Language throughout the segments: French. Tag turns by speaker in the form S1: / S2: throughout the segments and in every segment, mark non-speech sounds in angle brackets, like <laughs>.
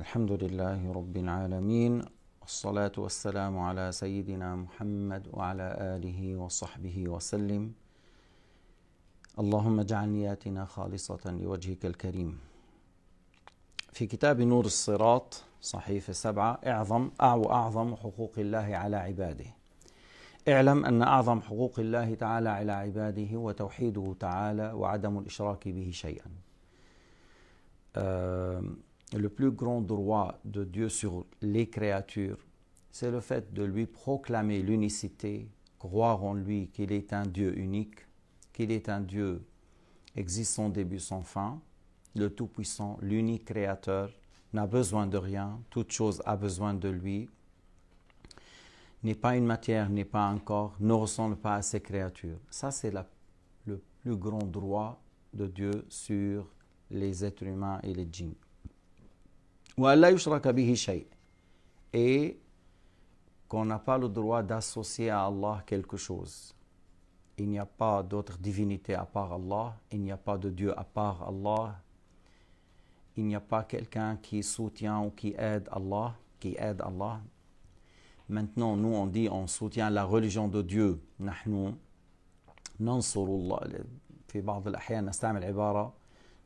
S1: الحمد لله رب العالمين الصلاة والسلام على سيدنا محمد وعلى آله وصحبه وسلم اللهم اجعل نياتنا خالصة لوجهك الكريم في كتاب نور الصراط صحيفة سبعة اعظم أعو أعظم حقوق الله على عباده اعلم أن أعظم حقوق الله تعالى على عباده هو توحيده تعالى وعدم الإشراك به شيئا أه le plus grand droit de Dieu sur les créatures, c'est le fait de lui proclamer l'unicité, croire en lui qu'il est un Dieu unique, qu'il est un Dieu existant début sans fin, le Tout-Puissant, l'unique Créateur, n'a besoin de rien, toute chose a besoin de lui, n'est pas une matière, n'est pas un corps, ne ressemble pas à ses créatures. Ça, c'est le plus grand droit de Dieu sur les êtres humains et les djinns et qu'on n'a pas le droit d'associer à Allah quelque chose. Il n'y a pas d'autre divinité à part Allah, il n'y a pas de Dieu à part Allah, il n'y a pas quelqu'un qui soutient ou qui aide Allah, qui aide Allah. Maintenant, nous on dit on soutient la religion de Dieu. nous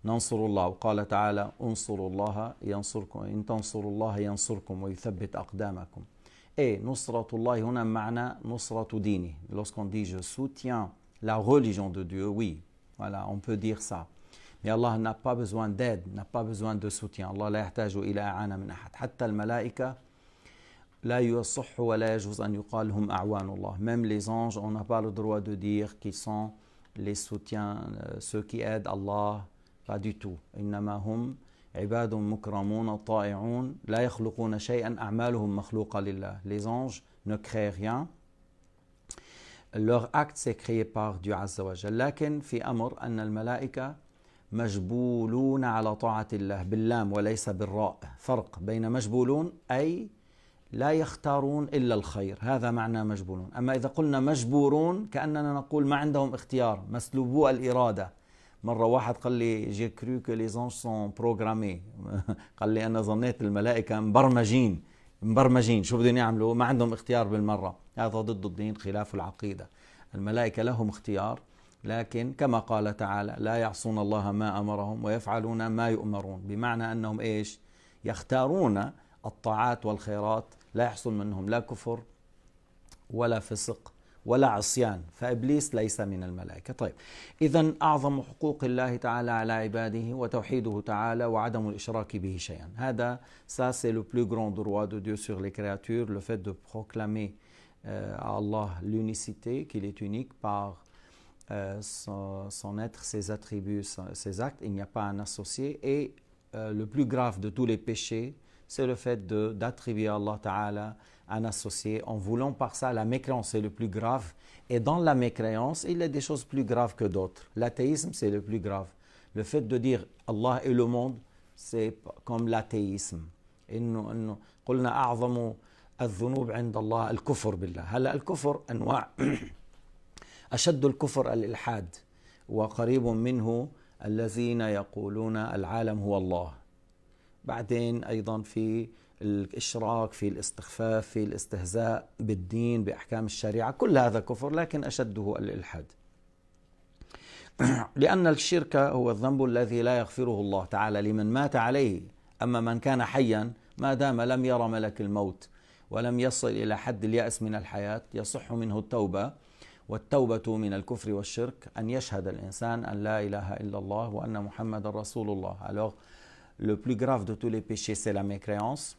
S1: ننصر الله وقال تعالى انصروا الله ينصركم إن تنصروا الله ينصركم ويثبت أقدامكم Et نصرة الله هنا معنى نصرة دينه Lorsqu'on dit je soutiens la religion de Dieu, oui, voilà, on peut dire ça. Mais Allah n'a pas besoin d'aide, n'a pas besoin de soutien. Allah لا يحتاج إلى أعانة من أحد. حتى الملائكة لا يصح ولا يجوز أن يقال هم أعوان الله. Même les anges, on n'a pas le droit de dire qu'ils sont les soutiens, ceux qui aident Allah, تو إنما هم عباد مكرمون طائعون شيئا أعمالهم مخلوقة لله Les anges ne créent rien. Leur acte c'est créé par Dieu عز وجل لكن في أمر أن الملائكة مجبولون على طاعة الله باللام وليس بالراء فرق بين مجبولون أي لا يختارون إلا الخير هذا معنى مجبولون أما إذا قلنا مجبورون كأننا نقول ما عندهم اختيار مسلوبو الإرادة مره واحد قال لي جي كرو كو لي زونج سون بروغرامي قال لي انا ظنيت الملائكه مبرمجين مبرمجين شو بدهم يعملوا ما عندهم اختيار بالمره هذا ضد الدين خلاف العقيده الملائكه لهم اختيار لكن كما قال تعالى لا يعصون الله ما امرهم ويفعلون ما يؤمرون بمعنى انهم ايش يختارون الطاعات والخيرات لا يحصل منهم لا كفر ولا فسق Voilà, ça c'est le plus grand droit de Dieu sur les créatures le fait de proclamer euh, à Allah l'unicité qu'il est unique par euh, son, être, ses attributs, ses actes, il n'y a pas un associé. Et euh, le plus grave de tous les péchés, c'est le fait d'attribuer à Allah Ta'ala un associé en voulant par ça la mécréance est le plus grave et dans la mécréance il y a des choses plus graves que d'autres l'athéisme c'est le plus grave le fait de dire Allah et le monde c'est comme l'athéisme إنه nous قلنا أعظم الذنوب عند الله الكفر بالله هلا الكفر أنواع أشد الكفر الإلحاد وقريب منه الذين يقولون العالم هو الله بعدين أيضا في الاشراك في الاستخفاف في الاستهزاء بالدين باحكام الشريعه كل هذا كفر لكن اشده الالحاد <clears throat> لان الشرك هو الذنب الذي لا يغفره الله تعالى لمن مات عليه اما من كان حيا ما دام لم يرى ملك الموت ولم يصل الى حد الياس من الحياه يصح منه التوبه والتوبة من الكفر والشرك أن يشهد الإنسان أن لا إله إلا الله وأن محمد رسول الله. Alors, le plus grave de tous les péchés, c'est la mécréance.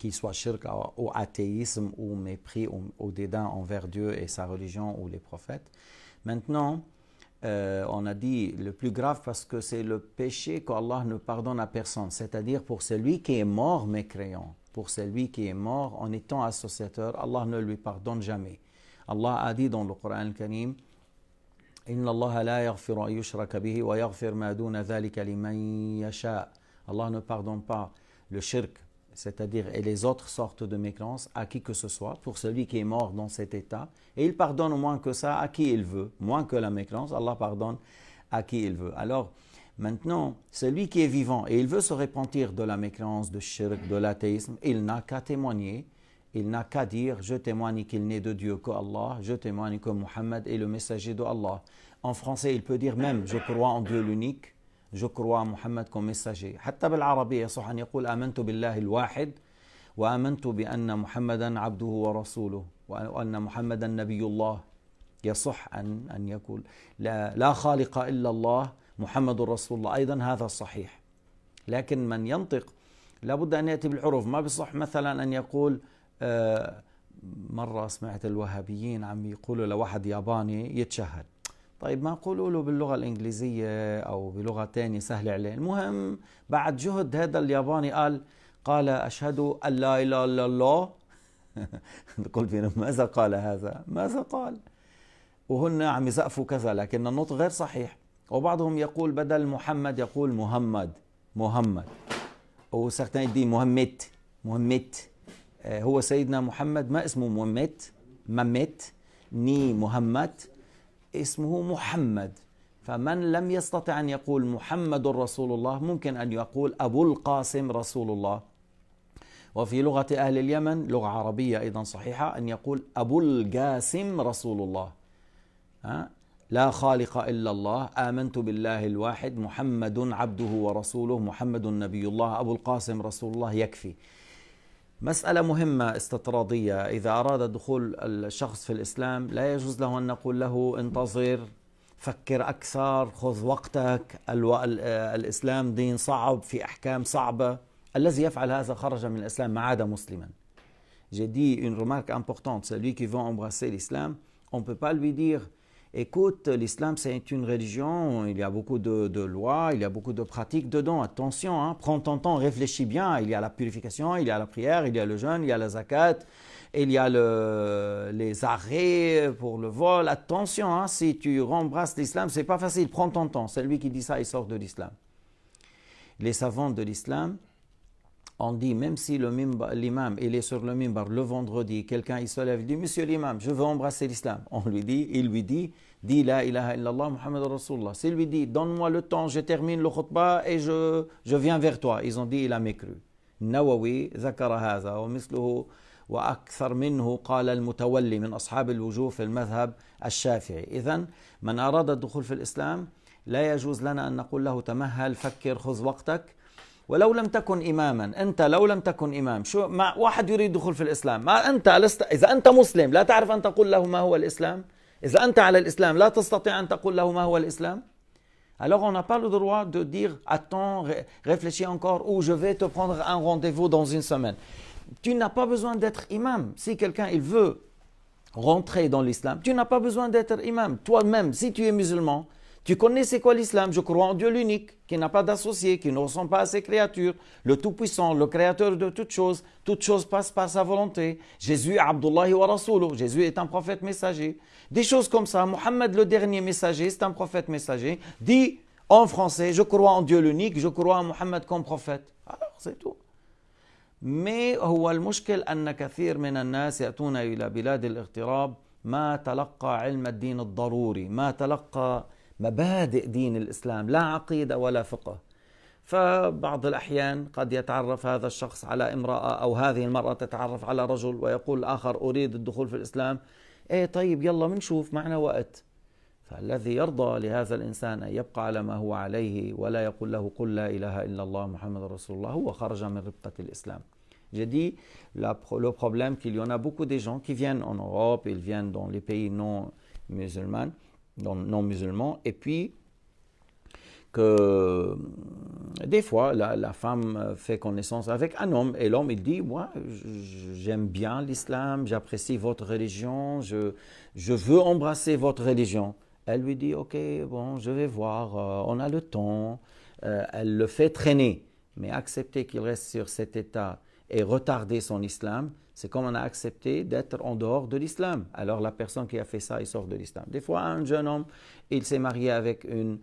S1: qu'il soit shirk au athéisme ou mépris ou, dédain envers Dieu et sa religion ou les prophètes. Maintenant, euh, on a dit le plus grave parce que c'est le péché qu'Allah ne pardonne à personne, c'est-à-dire pour celui qui est mort mécréant, pour celui qui est mort en étant associateur, Allah ne lui pardonne jamais. Allah a dit dans le Coran al-Karim, Allah ne pardonne pas le shirk, c'est-à-dire et les autres sortes de mécréances, à qui que ce soit, pour celui qui est mort dans cet état. Et il pardonne moins que ça à qui il veut, moins que la mécréance, Allah pardonne à qui il veut. Alors, maintenant, celui qui est vivant et il veut se repentir de la mécréance, de shirk, de l'athéisme, il n'a qu'à témoigner, il n'a qu'à dire Je témoigne qu'il n'est de Dieu qu'Allah, je témoigne que Muhammad est le messager de En français, il peut dire même Je crois en Dieu l'unique جو كروا محمد كوم ميساجي حتى بالعربية يصح أن يقول آمنت بالله الواحد وآمنت بأن محمدا عبده ورسوله وأن محمدا نبي الله يصح أن أن يقول لا, لا خالق إلا الله محمد رسول الله أيضا هذا صحيح لكن من ينطق لابد أن يأتي بالحروف ما بصح مثلا أن يقول آه، مرة سمعت الوهابيين عم يقولوا لواحد ياباني يتشهد طيب ما قولوا له باللغة الإنجليزية أو بلغة تانية سهلة عليه المهم بعد جهد هذا الياباني قال قال أشهد أن لا إله إلا الله <laughs> قلت فينا ماذا قال هذا ماذا قال وهن عم يزقفوا كذا لكن النطق غير صحيح وبعضهم يقول بدل محمد يقول محمد محمد وسختين الدين مهمت مهمت آه، هو سيدنا محمد ما اسمه مهمت ممت ني مهمت اسمه محمد فمن لم يستطع أن يقول محمد رسول الله ممكن أن يقول أبو القاسم رسول الله وفي لغة أهل اليمن لغة عربية أيضا صحيحة أن يقول أبو القاسم رسول الله ها؟ لا خالق إلا الله آمنت بالله الواحد محمد عبده ورسوله محمد نبي الله أبو القاسم رسول الله يكفي مسألة مهمة استطرادية إذا أراد دخول الشخص في الإسلام لا يجوز له أن نقول له انتظر فكر أكثر خذ وقتك الإسلام دين صعب في أحكام صعبة الذي يفعل هذا خرج من الإسلام ما عاد مسلما J'ai dit une remarque importante, celui qui veut embrasser l'islam, on ne peut pas lui dire écoute, l'islam c'est une religion, il y a beaucoup de, lois, il y a beaucoup de pratiques dedans, attention, hein, prends ton temps, réfléchis bien, il y a la purification, il y a la prière, il y a le jeûne, il y a la zakat, il y a les arrêts pour le vol, attention, hein, si tu rembrasses l'islam, c'est pas facile, prends ton temps, c'est lui qui dit ça, il sort de l'islam. Les savants de l'islam, on dit même si l'imam il est sur le mimbar le vendredi, quelqu'un il se lève, il dit Monsieur l'imam, je veux embrasser l'islam. On lui dit, il lui dit, dit la ilaha illallah Muhammad Rasulullah. S'il lui dit, donne-moi le temps, je termine le khutbah et je, je viens vers toi. Ils ont dit, il a mécru. النووي ذكر هذا ومثله واكثر منه قال المتولي من اصحاب الوجوه في المذهب الشافعي، اذا من اراد الدخول في الاسلام لا يجوز لنا ان نقول له تمهل فكر خذ وقتك ولو لم تكن إماما أنت لو لم تكن إمام شو ما واحد يريد دخول في الإسلام ما أنت لست إذا أنت مسلم لا تعرف أن تقول له ما هو الإسلام إذا أنت على tu لا تستطيع pas تقول له ما هو l'islam Alors on n'a pas le droit de dire attends, réfléchis encore ou je vais te prendre un rendez-vous dans une semaine. Tu n'as pas besoin d'être imam. Si quelqu'un il veut rentrer dans l'islam, tu n'as pas besoin d'être imam. Toi-même, si tu es musulman, tu connais c'est quoi l'islam Je crois en Dieu l'unique, qui n'a pas d'associé, qui ne ressemble pas à ses créatures, le Tout-Puissant, le Créateur de toutes choses. Toutes choses passent par sa volonté. Jésus, Abdullah wa Jésus est un prophète messager. Des choses comme ça. Mohammed, le dernier messager, c'est un prophète messager. Dit en français, je crois en Dieu l'unique, je crois en Mohammed comme prophète. Alors, c'est tout. Mais, هو المشكل أن كثير من الناس يأتون إلى بلاد الاغتراب ما تلقى علم الدين الضروري ما تلقى مبادئ دين الاسلام لا عقيده ولا فقه فبعض الاحيان قد يتعرف هذا الشخص على امراه او هذه المراه تتعرف على رجل ويقول الاخر اريد الدخول في الاسلام ايه طيب يلا منشوف معنا وقت فالذي يرضى لهذا الانسان ان يبقى على ما هو عليه ولا يقول له قل لا اله الا الله محمد رسول الله هو خرج من ربطه الاسلام J'ai dit, la, le problème qu'il y en a beaucoup de gens qui viennent en Europe, ils viennent dans les pays non musulmans, non, musulmans, et puis que des fois, la, femme fait connaissance avec un homme et l'homme, il dit, moi, j'aime bien l'islam, j'apprécie votre religion, je, veux embrasser votre religion. Elle lui dit, ok, bon, je vais voir, euh, on a le temps. Euh, elle le fait traîner, mais accepter qu'il reste sur cet état et retarder son islam, c'est comme on a accepté d'être en dehors de l'islam. Alors la personne qui a fait ça, il sort de l'islam. Des fois, un jeune homme, il s'est marié avec une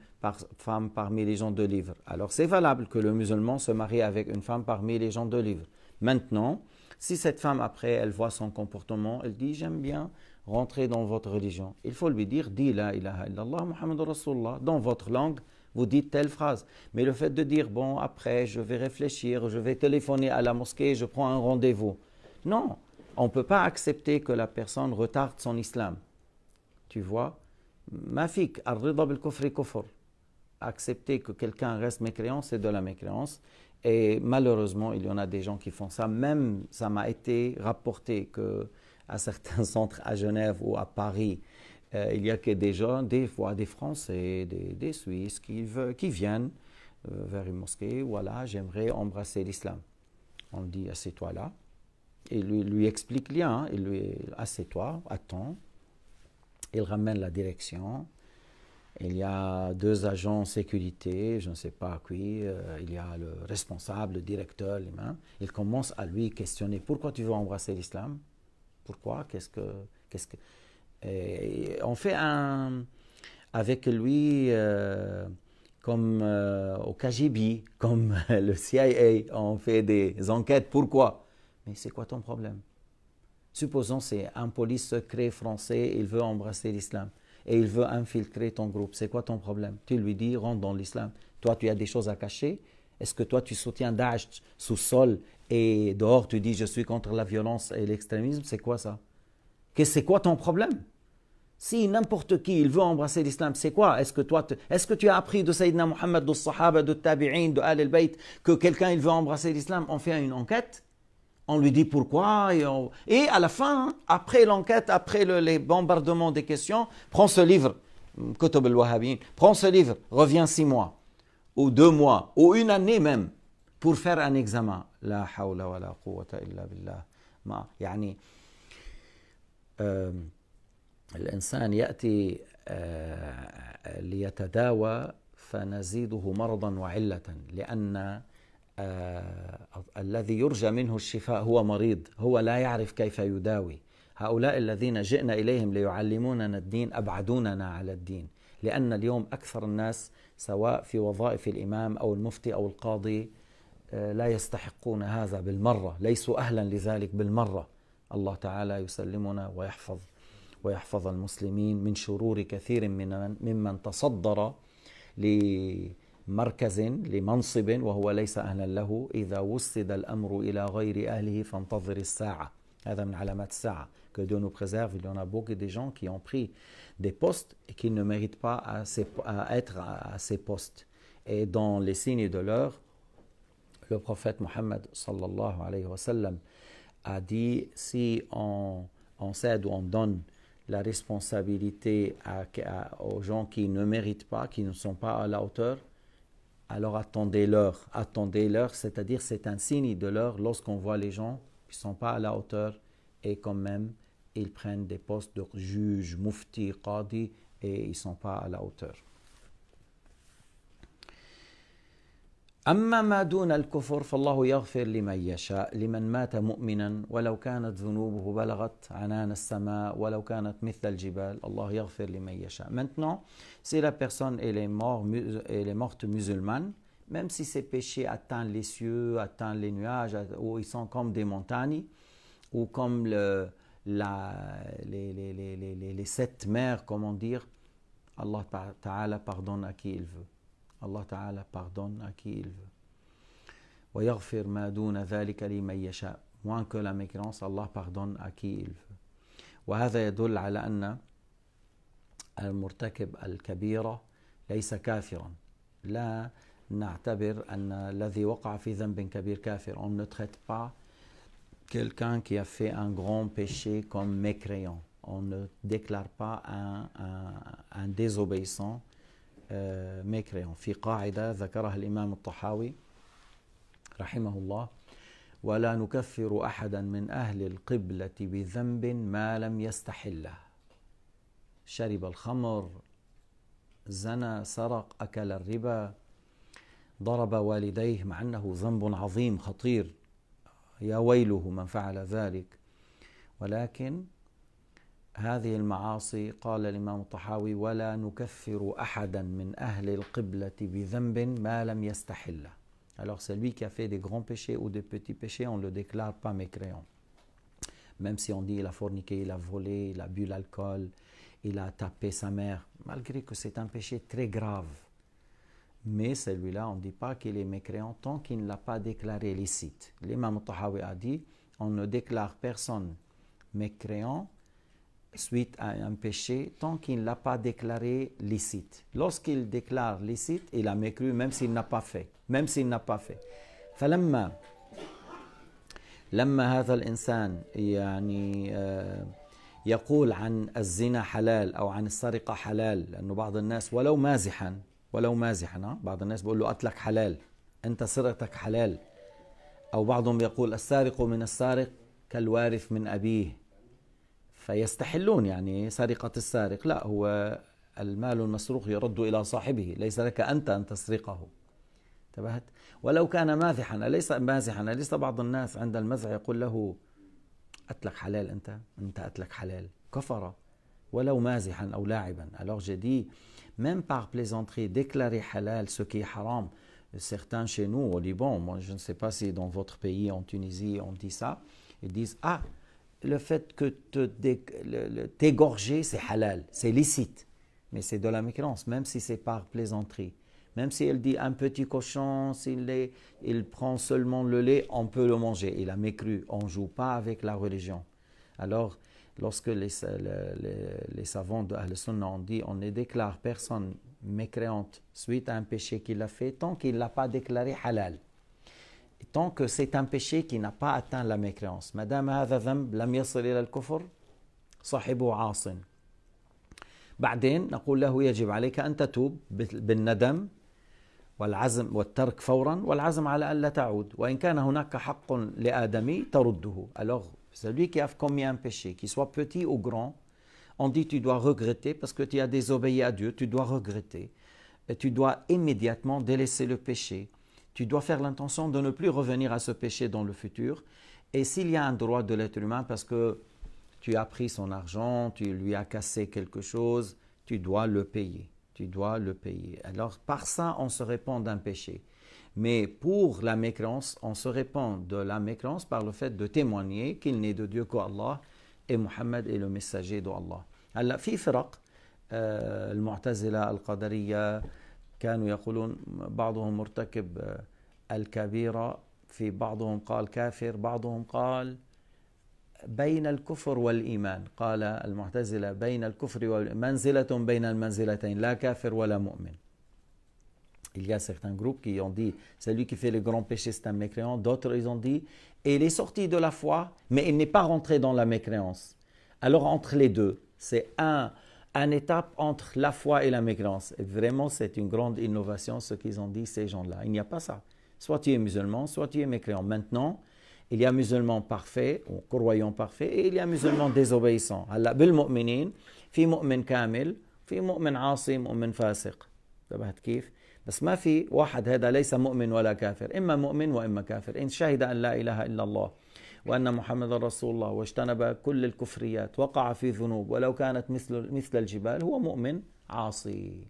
S1: femme parmi les gens de livre. Alors c'est valable que le musulman se marie avec une femme parmi les gens de livre. Maintenant, si cette femme, après, elle voit son comportement, elle dit J'aime bien rentrer dans votre religion. Il faut lui dire Dis la ilaha illallah, Muhammad Dans votre langue, vous dites telle phrase. Mais le fait de dire Bon, après, je vais réfléchir, je vais téléphoner à la mosquée, je prends un rendez-vous. Non, on ne peut pas accepter que la personne retarde son islam. Tu vois Mafik, Accepter que quelqu'un reste mécréant, c'est de la mécréance. Et malheureusement, il y en a des gens qui font ça. Même, ça m'a été rapporté que à certains <laughs> centres à Genève ou à Paris, euh, il y a que des gens, des fois des Français, des, Suisses qui, viennent euh, vers une mosquée, voilà, j'aimerais embrasser l'islam. On dit, à ces toi là, il lui, lui explique bien, hein. il lui assieds-toi, attends. Il ramène la direction. Il y a deux agents sécurité, je ne sais pas qui. Euh, il y a le responsable, le directeur, mains. Il commence à lui questionner pourquoi tu veux embrasser l'islam Pourquoi Qu'est-ce que. Qu'est-ce que... on fait un. Avec lui. Euh, comme euh, au KGB, comme <laughs> le CIA, on fait des enquêtes. Pourquoi mais c'est quoi ton problème Supposons c'est un police secret français, il veut embrasser l'islam et il veut infiltrer ton groupe. C'est quoi ton problème Tu lui dis, rentre dans l'islam. Toi, tu as des choses à cacher. Est-ce que toi, tu soutiens Daesh sous sol et dehors, tu dis, je suis contre la violence et l'extrémisme C'est quoi ça C'est quoi ton problème si n'importe qui, il veut embrasser l'islam, c'est quoi Est-ce que toi, est-ce que tu as appris de Sayyidina Muhammad, de Sahaba, de Tabi'in, de Al-Bayt, que quelqu'un, il veut embrasser l'islam On fait une enquête on lui dit pourquoi. Et, à la fin, après l'enquête, après le, les bombardements des questions, prends ce livre, Kotob al-Wahhabin, prends ce livre, reviens six mois, ou deux mois, ou une année même, pour faire un examen. La hawla wa la quwwata illa billah. ما يعني آه الانسان fa naziduhu ليتداوى wa illatan » li anna آه، الذي يرجى منه الشفاء هو مريض هو لا يعرف كيف يداوي هؤلاء الذين جئنا اليهم ليعلموننا الدين ابعدوننا على الدين لان اليوم اكثر الناس سواء في وظائف الامام او المفتي او القاضي آه، لا يستحقون هذا بالمره ليسوا اهلا لذلك بالمره الله تعالى يسلمنا ويحفظ ويحفظ المسلمين من شرور كثير من ممن تصدر ل que Dieu nous préserve, il y en a beaucoup des gens qui ont pris des postes et qui ne méritent pas à, ces, être à, ces postes. Et dans les signes de l'heure, le prophète Mohammed sallallahu alayhi wa sallam a dit si on, on cède ou on donne la responsabilité aux gens qui ne méritent pas, qui ne sont pas à la hauteur, alors attendez-leur. l'heure, cest c'est-à-dire c'est un signe de l'heure lorsqu'on voit les gens qui ne sont pas à la hauteur et quand même ils prennent des postes de juge, mufti, qadi et ils ne sont pas à la hauteur. أما ما دون الكفر فالله يغفر لمن يشاء لمن مات مؤمنا ولو كانت ذنوبه بلغت عنان السماء ولو كانت مثل الجبال الله يغفر لمن يشاء Maintenant, si la personne elle est, mort, elle est morte musulmane, même si ses péchés atteignent les cieux, atteignent les nuages, ou ils sont comme des montagnes, ou comme le, la, les, les, les, les, les sept mers, comment dire, Allah Ta'ala pardonne à qui il veut. الله تعالى باردون اكيل ويغفر ما دون ذلك لمن يشاء موان كو لا الله باردون اكيل وهذا يدل على ان المرتكب الكبيرة ليس كافرا لا نعتبر ان الذي وقع في ذنب كبير كافر اون نوتريت با quelqu'un qui a fait un grand péché comme mécréant on ne déclare pas un un, un désobéissant ميكريون آه، في قاعدة ذكرها الإمام الطحاوي رحمه الله ولا نكفر أحدا من أهل القبلة بذنب ما لم يستحله شرب الخمر زنى سرق أكل الربا ضرب والديه مع أنه ذنب عظيم خطير يا ويله من فعل ذلك ولكن Alors celui qui a fait des grands péchés ou des petits péchés, on ne le déclare pas mécréant. Même si on dit il a forniqué, il a volé, il a bu l'alcool, il a tapé sa mère, malgré que c'est un péché très grave. Mais celui-là, on ne dit pas qu'il est mécréant tant qu'il ne l'a pas déclaré licite. L'imam Tahawi a dit, on ne déclare personne mécréant suite à un péché tant qu'il ne l'a pas déclaré licite. Lorsqu'il déclare licite, il a mécru même s'il n'a pas fait. Même s'il n'a pas fait. فلما لما هذا الإنسان يعني يقول عن الزنا حلال أو عن السرقة حلال لأنه بعض الناس ولو مازحا ولو مازحا آه. بعض الناس بيقول له قتلك حلال أنت سرقتك حلال أو بعضهم يقول السارق من السارق كالوارث من أبيه فيستحلون يعني سرقة السارق لا هو المال المسروق يرد إلى صاحبه ليس لك أنت أن تسرقه انتبهت ولو كان مازحا أليس مازحا أليس بعض الناس عند المزح يقول له أتلك حلال أنت أنت أتلك حلال كفر ولو مازحا أو لاعبا alors j'ai dit même par plaisanterie déclarer halal ce qui est haram certains chez nous au Liban moi je ne sais pas si dans votre pays en Tunisie on dit ça ils disent ah le fait que t'égorger, c'est halal, c'est licite. Mais c'est de la mécréance, même si c'est par plaisanterie. Même si elle dit un petit cochon, s'il il prend seulement le lait, on peut le manger. Il a mécru, on ne joue pas avec la religion. Alors, lorsque les, savants de al ont dit on ne déclare personne mécréante suite à un péché qu'il a fait tant qu'il ne l'a pas déclaré halal tant que c'est un péché qui n'a pas atteint la mécréance. Madame هذا ذنب لم يصل إلى الكفر صاحبه عاص. بعدين نقول له يجب عليك أن تتوب بالندم والعزم والترك فورا والعزم على ألا تعود وإن كان هناك حق لآدمي ترده alors celui qui a commis un péché qu'il soit petit ou grand on dit tu dois regretter parce que tu as désobéi à Dieu tu dois regretter et tu dois immédiatement délaisser le péché tu dois faire l'intention de ne plus revenir à ce péché dans le futur. Et s'il y a un droit de l'être humain parce que tu as pris son argent, tu lui as cassé quelque chose, tu dois le payer. Tu dois le payer. Alors par ça, on se répand d'un péché. Mais pour la mécrance, on se répand de la mécrance par le fait de témoigner qu'il n'est de Dieu qu'Allah et Muhammad est le messager d'Allah. Allah fi euh, al-Mu'tazila, il y a certains groupes qui ont dit celui qui fait le grand péché c'est un mécréant. D'autres ils ont dit et il est sorti de la foi mais il n'est pas rentré dans la mécréance. Alors entre les deux c'est un une étape entre la foi et la migrance. vraiment, c'est une grande innovation ce qu'ils ont dit, ces gens-là. Il n'y a pas ça. Soit tu es musulman, soit tu es mécréant. Maintenant, il y a musulman parfait, ou croyant parfait, et il y a musulman désobéissant. Allah, bil mu'minin, fi mu'min kamil, fi mu'min asi, mu'min fasiq. Tabahat kif. Bas ma fi, wahad hada, leysa mu'min wala kafir. Imma mu'min wa imma kafir. In shahida an la ilaha illallah. وأن محمد رسول الله واجتنب كل الكفريات وقع في ذنوب ولو كانت مثل, مثل الجبال هو مؤمن عاصي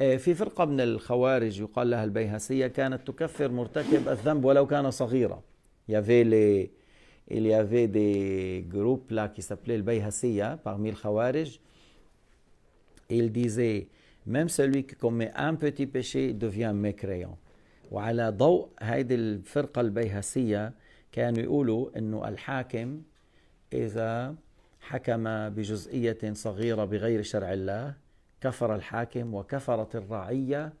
S1: آه، في فرقة من الخوارج يقال لها البيهسية كانت تكفر مرتكب الذنب ولو كان صغيرا فيلي il y avait des groupes là qui s'appelaient le Bayhasiya parmi les Khawarij. Il disait même celui qui commet un petit péché devient mécréant. وعلى ضوء firqa الفرقة البيهسية كانوا يقولوا انه الحاكم اذا حكم بجزئيه صغيره بغير شرع الله كفر الحاكم وكفرت الرعيه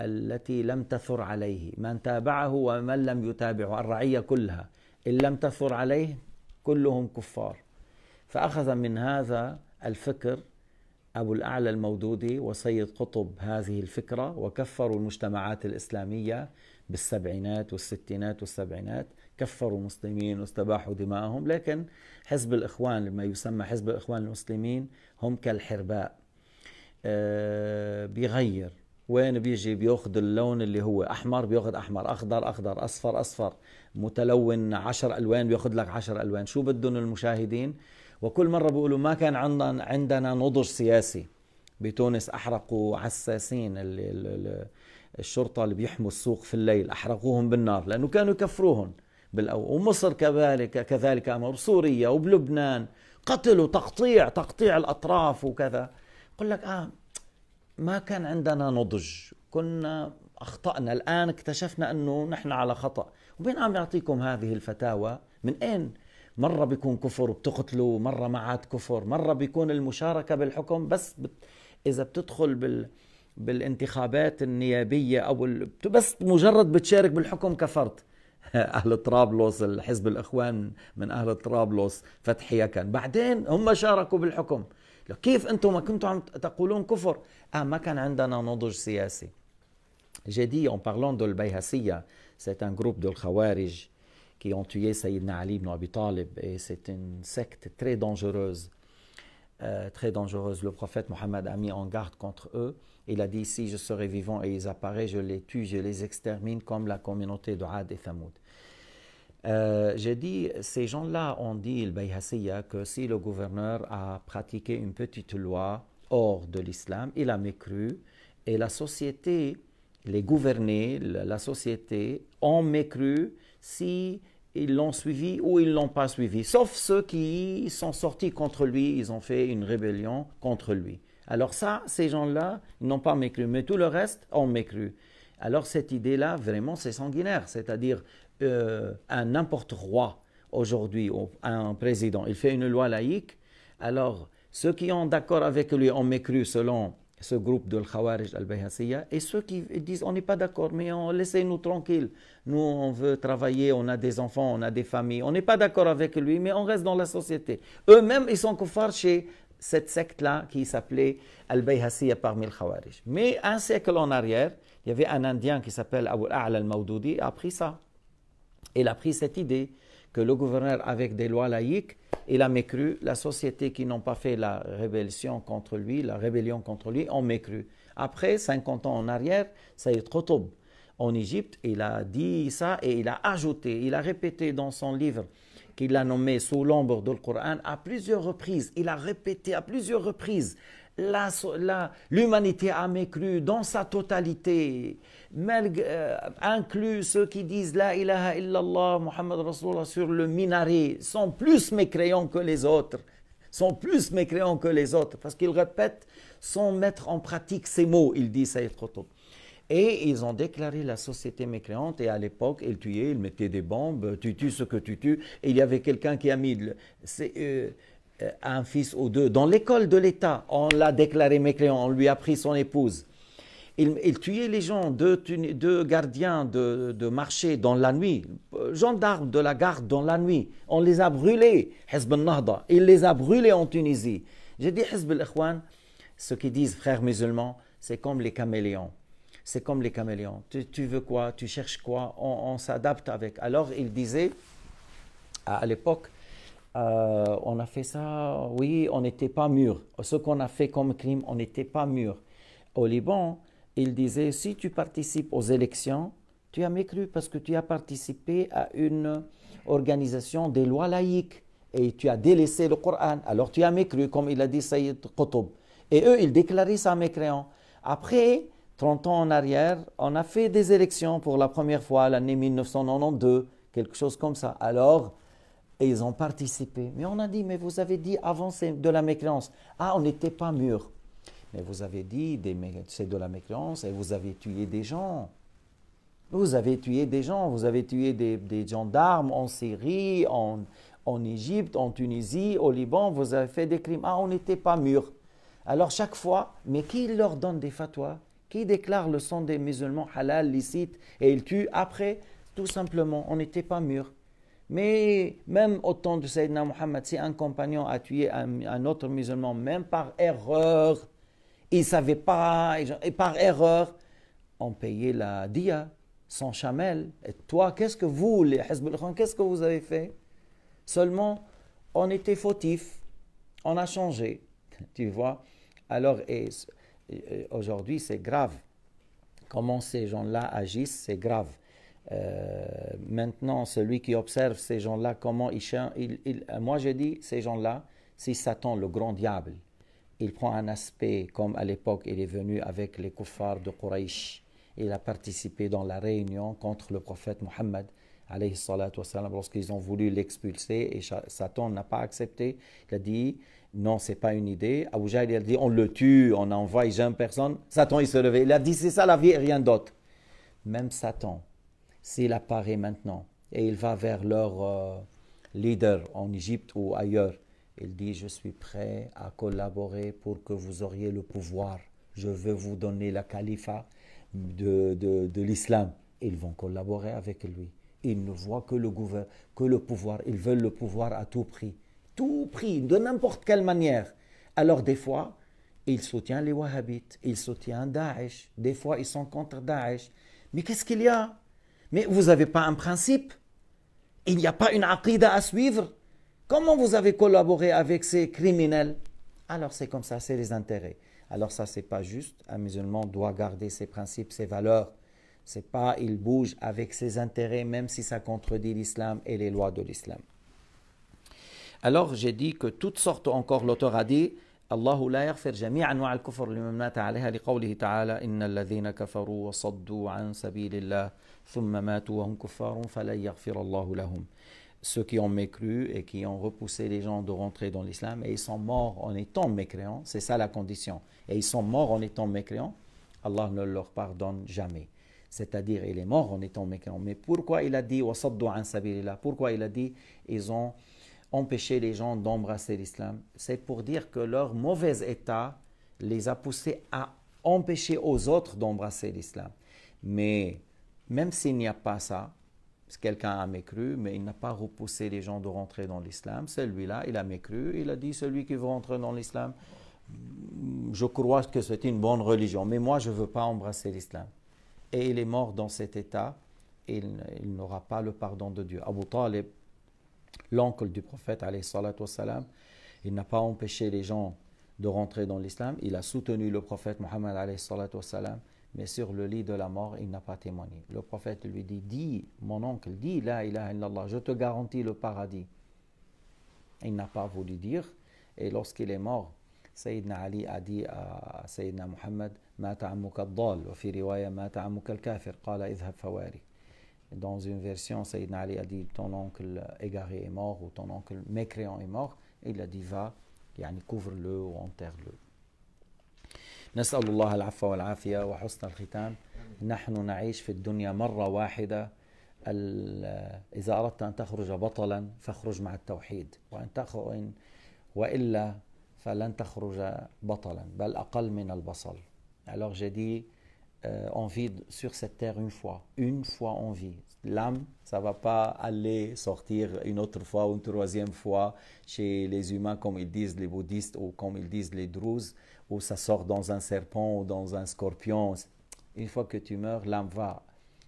S1: التي لم تثر عليه من تابعه ومن لم يتابعه الرعيه كلها ان لم تثر عليه كلهم كفار فاخذ من هذا الفكر أبو الأعلى المودودي وسيد قطب هذه الفكرة وكفروا المجتمعات الإسلامية بالسبعينات والستينات والسبعينات كفروا المسلمين واستباحوا دماءهم لكن حزب الإخوان لما يسمى حزب الإخوان المسلمين هم كالحرباء آه، بيغير وين بيجي بياخذ اللون اللي هو احمر بياخذ احمر اخضر اخضر اصفر اصفر متلون عشر الوان بياخذ لك عشر الوان شو بدهم المشاهدين وكل مرة بيقولوا ما كان عندنا عندنا نضج سياسي بتونس أحرقوا عساسين اللي, اللي الشرطة اللي بيحموا السوق في الليل أحرقوهم بالنار لأنه كانوا يكفروهم بالأول ومصر كذلك كذلك أمر وسوريا وبلبنان قتل وتقطيع تقطيع الأطراف وكذا يقول لك آه ما كان عندنا نضج كنا أخطأنا الآن اكتشفنا أنه نحن على خطأ وبين عم يعطيكم هذه الفتاوى من أين مرة بيكون كفر وبتقتله مرة ما عاد كفر مرة بيكون المشاركة بالحكم بس بت... إذا بتدخل بال... بالانتخابات النيابية أو ال... بس مجرد بتشارك بالحكم كفرت <laughs> أهل طرابلس الحزب الإخوان من أهل طرابلس فتحية كان بعدين هم شاركوا بالحكم كيف أنتم ما كنتوا عم تقولون كفر آه ما كان عندنا نضج سياسي جدي ان en parlant de l'Bayhasiya, c'est un groupe de الخوارج qui ont tué Sayyidina Ali ibn Abi Talib. Et c'est une secte très dangereuse. Euh, très dangereuse. Le prophète Mohammed a mis en garde contre eux. Il a dit Si je serai vivant et ils apparaissent, je les tue, je les extermine comme la communauté de et Thamoud. Euh, j'ai dit, ces gens-là ont dit, le Bayhasiya, que si le gouverneur a pratiqué une petite loi hors de l'islam, il a mécru, et la société, les gouvernés, la société, ont mécru si ils l'ont suivi ou ils ne l'ont pas suivi. Sauf ceux qui sont sortis contre lui, ils ont fait une rébellion contre lui. Alors ça, ces gens-là n'ont pas mécru, mais tout le reste ont mécru. Alors cette idée-là, vraiment, c'est sanguinaire. C'est-à-dire, euh, un n'importe roi aujourd'hui, un président, il fait une loi laïque. Alors, ceux qui ont d'accord avec lui ont mécru selon ce groupe de Khawarij al-Bayhasiya, et ceux qui disent on n'est pas d'accord, mais laissez-nous tranquilles. Nous, on veut travailler, on a des enfants, on a des familles, on n'est pas d'accord avec lui, mais on reste dans la société. Eux-mêmes, ils sont kuffar chez cette secte-là qui s'appelait al-Bayhasiya parmi les Khawarij. Mais un siècle en arrière, il y avait un Indien qui s'appelle Abu al al maududi a pris ça. Il a pris cette idée que le gouverneur, avec des lois laïques, il a mécru. La société qui n'ont pas fait la rébellion contre lui, la rébellion contre lui, ont mécru. Après, 50 ans en arrière, Saïd Khotob, en Égypte, il a dit ça et il a ajouté, il a répété dans son livre qu'il a nommé sous l'ombre du Coran à plusieurs reprises. Il a répété à plusieurs reprises l'humanité a mécru dans sa totalité, malgré, euh, inclus ceux qui disent La ilaha illallah, Muhammad Rasulullah sur le minaret, sont plus mécréants que les autres, sont plus mécréants que les autres, parce qu'ils répètent sans mettre en pratique ces mots, ils est, trop tôt ». Et ils ont déclaré la société mécréante. Et à l'époque, ils tuaient, ils mettaient des bombes, tu tues ce que tu tues. Et il y avait quelqu'un qui a mis. Le, euh, euh, un fils ou deux. Dans l'école de l'État, on l'a déclaré mécréant, on lui a pris son épouse. Il, tuait les gens, deux, gardiens de, marché dans la nuit, euh, gendarmes de la garde dans la nuit. On les a brûlés, Hezbollah. Il les a brûlés en Tunisie. J'ai dit Hezbollah, ce qu'ils disent, frères musulmans, c'est comme les caméléons. C'est comme les caméléons. Tu, veux quoi Tu cherches quoi On, s'adapte avec. Alors, il disait, à l'époque, euh, on a fait ça, oui, on n'était pas mûr. Ce qu'on a fait comme crime, on n'était pas mûr. Au Liban, il disait, si tu participes aux élections, tu as mécru parce que tu as participé à une organisation des lois laïques et tu as délaissé le Coran. Alors tu as mécru, comme il a dit Sayyid Qutb. Et eux, ils déclaraient ça mécréant. Après, 30 ans en arrière, on a fait des élections pour la première fois l'année 1992, quelque chose comme ça. Alors, ils ont participé. Mais on a dit, mais vous avez dit avant c'est de la mécréance. Ah, on n'était pas mûr. Mais vous avez dit, c'est de la mécréance et vous avez tué des gens. Vous avez tué des gens, vous avez tué des, gendarmes en Syrie, en, en Égypte, en Tunisie, au Liban, vous avez fait des crimes. Ah, on n'était pas mûr. Alors chaque fois, mais qui leur donne des fatwas Qui déclare le sang des musulmans halal, licite, et ils tuent après Tout simplement, on n'était pas mûr. Mais même au temps de Sayyidina Muhammad, si un compagnon a tué un, autre musulman, même par erreur, il ne savait pas, et par erreur, on payait la dia, sans chamel. Et toi, qu'est-ce que vous, les Hezbollah, qu'est-ce que vous avez fait Seulement, on était fautifs, on a changé, <laughs> tu vois. Alors, aujourd'hui, c'est grave. Comment ces gens-là agissent, c'est grave. Euh, maintenant, celui qui observe ces gens-là, comment ils il, euh, moi je dis, ces gens-là, si Satan, le grand diable, il prend un aspect comme à l'époque il est venu avec les kuffars de Quraysh, il a participé dans la réunion contre le prophète Mohammed, lorsqu'ils ont voulu l'expulser et Satan n'a pas accepté. Il a dit non, c'est pas une idée. Abu Jahl il a dit on le tue, on envoie jamais personne. Satan il se levait. Il a dit c'est ça la vie et rien d'autre. Même Satan, s'il apparaît maintenant et il va vers leur euh, leader en Égypte ou ailleurs, il dit, je suis prêt à collaborer pour que vous auriez le pouvoir. Je veux vous donner la califat de, l'islam. Ils vont collaborer avec lui. Ils ne voient que le, que le pouvoir. Ils veulent le pouvoir à tout prix. Tout prix, de n'importe quelle manière. Alors des fois, il soutient les Wahhabites, il soutient Daesh, des fois ils sont contre Daesh. Mais qu'est-ce qu'il y a mais vous n'avez pas un principe. Il n'y a pas une aqida à suivre. Comment vous avez collaboré avec ces criminels Alors c'est comme ça, c'est les intérêts. Alors ça, c'est pas juste. Un musulman doit garder ses principes, ses valeurs. C'est pas il bouge avec ses intérêts, même si ça contredit l'islam et les lois de l'islam. Alors j'ai dit que toutes sortes, encore l'auteur a dit, الله لا يغفر جميع انواع الكفر لمن عليها لقوله تعالى ان الذين كفروا عن سبيل الله ceux qui ont mécru et qui ont repoussé les gens de rentrer dans l'islam, et ils sont morts en étant mécréants, c'est ça la condition. Et ils sont morts en étant mécréants, Allah ne leur pardonne jamais. C'est-à-dire, il est mort en étant mécréant. Mais pourquoi il a dit Pourquoi il a dit Ils ont empêché les gens d'embrasser l'islam C'est pour dire que leur mauvais état les a poussés à empêcher aux autres d'embrasser l'islam. Mais même s'il n'y a pas ça, quelqu'un a mécru, mais il n'a pas repoussé les gens de rentrer dans l'islam, celui-là, il a mécru, il a dit, celui qui veut rentrer dans l'islam, mm, je crois que c'est une bonne religion, mais moi, je ne veux pas embrasser l'islam. Et il est mort dans cet état, il, n'aura pas le pardon de Dieu. Abu Talib, l'oncle du prophète, salam il n'a pas empêché les gens de rentrer dans l'islam, il a soutenu le prophète Mohammed, salam mais sur le lit de la mort, il n'a pas témoigné. Le prophète lui dit, dis, mon oncle, dis, la ilaha illallah, je te garantis le paradis. Il n'a pas voulu dire, et lorsqu'il est mort, Sayyidina Ali a dit à Sayyidina Muhammad, Dans une version, Sayyidina Ali a dit, ton oncle égaré est mort, ou ton oncle mécréant est mort, et il a dit, va, yani couvre-le ou enterre-le. نسأل الله العفو والعافية وحسن الختام نحن نعيش في الدنيا مرة واحدة إذا أردت أن تخرج بطلا فاخرج مع التوحيد وأن تخرج وإلا فلن تخرج بطلا بل أقل من البصل Alors j'ai dit Euh, on en sur cette terre une fois. Une fois on vie. L'âme, ça va pas aller sortir une autre fois une troisième fois chez les humains, comme ils disent les bouddhistes ou comme ils disent les druzes, où ça sort dans un serpent ou dans un scorpion. Une fois que tu meurs, l'âme va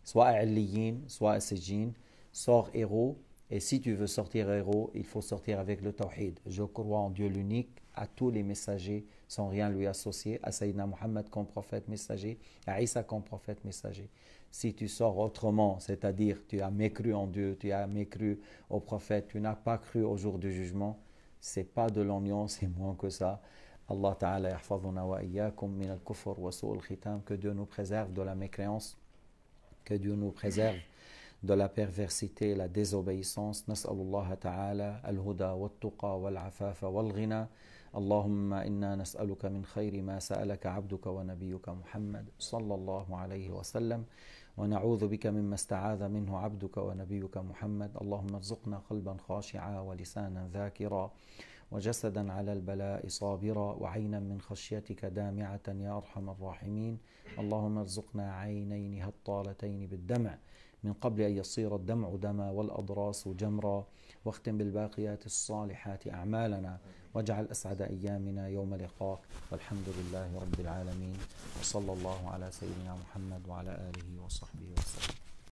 S1: soit à Aliyin, soit à Sejin, sort héros. Et si tu veux sortir héros, il faut sortir avec le tawhid. Je crois en Dieu l'unique à tous les messagers sans rien lui associer, à Sayyidina Muhammad comme prophète messager, à Isa comme prophète messager. Si tu sors autrement, c'est-à-dire tu as mécru en Dieu, tu as mécru au prophète, tu n'as pas cru au jour du jugement, c'est pas de l'oignon, c'est moins que ça. Allah Ta'ala yahfadhuna wa iyyakum min al-kufr wa khitam, que Dieu nous préserve de la mécréance, que Dieu nous préserve de la perversité, la désobéissance. Nas'alullah ta'ala al-huda wa tuqa wal afafa wal ghina. اللهم انا نسالك من خير ما سالك عبدك ونبيك محمد صلى الله عليه وسلم ونعوذ بك مما استعاذ منه عبدك ونبيك محمد اللهم ارزقنا قلبا خاشعا ولسانا ذاكرا وجسدا على البلاء صابرا وعينا من خشيتك دامعه يا ارحم الراحمين اللهم ارزقنا عينين هطالتين بالدمع من قبل أن يصير الدمع دما والأضراس جمرا واختم بالباقيات الصالحات أعمالنا واجعل أسعد أيامنا يوم لقاك والحمد لله رب العالمين وصلى الله على سيدنا محمد وعلى آله وصحبه وسلم